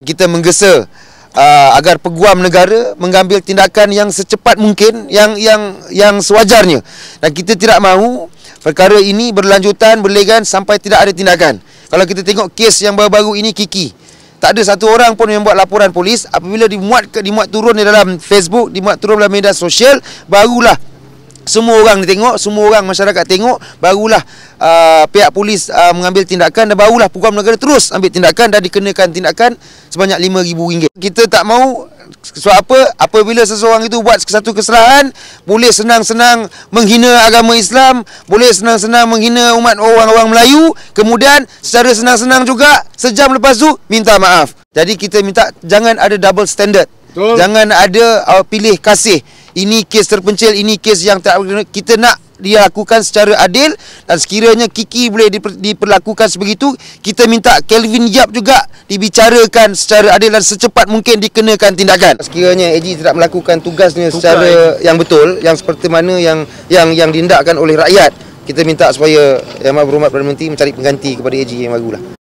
Kita menggesa uh, agar peguam negara mengambil tindakan yang secepat mungkin yang yang yang sewajarnya dan kita tidak mahu perkara ini berlanjutan berlegan sampai tidak ada tindakan. Kalau kita tengok kes yang baru-baru ini Kiki tak ada satu orang pun yang buat laporan polis apabila dimuat ke, dimuat turun di dalam Facebook, dimuat turun dalam media sosial barulah semua orang tengok semua orang masyarakat tengok barulah uh, pihak polis uh, mengambil tindakan dan barulah peguam negara terus ambil tindakan dan dikenakan tindakan sebanyak RM5000 kita tak mau sebab apa apabila seseorang itu buat satu kesalahan boleh senang-senang menghina agama Islam boleh senang-senang menghina umat orang-orang Melayu kemudian secara senang-senang juga sejam lepas tu minta maaf jadi kita minta jangan ada double standard jangan ada uh, pilih kasih ini kes terpencil, ini kes yang tak kita nak dia lakukan secara adil dan sekiranya Kiki boleh diper, diperlakukan sebegitu, kita minta Kelvin Yap juga dibicarakan secara adil dan secepat mungkin dikenakan tindakan. Sekiranya AG tidak melakukan tugasnya Tukar. secara yang betul, yang seperti mana yang yang yang dindakkan oleh rakyat, kita minta supaya Yang Berhormat Perdana Menteri mencari pengganti kepada AG yang barulah.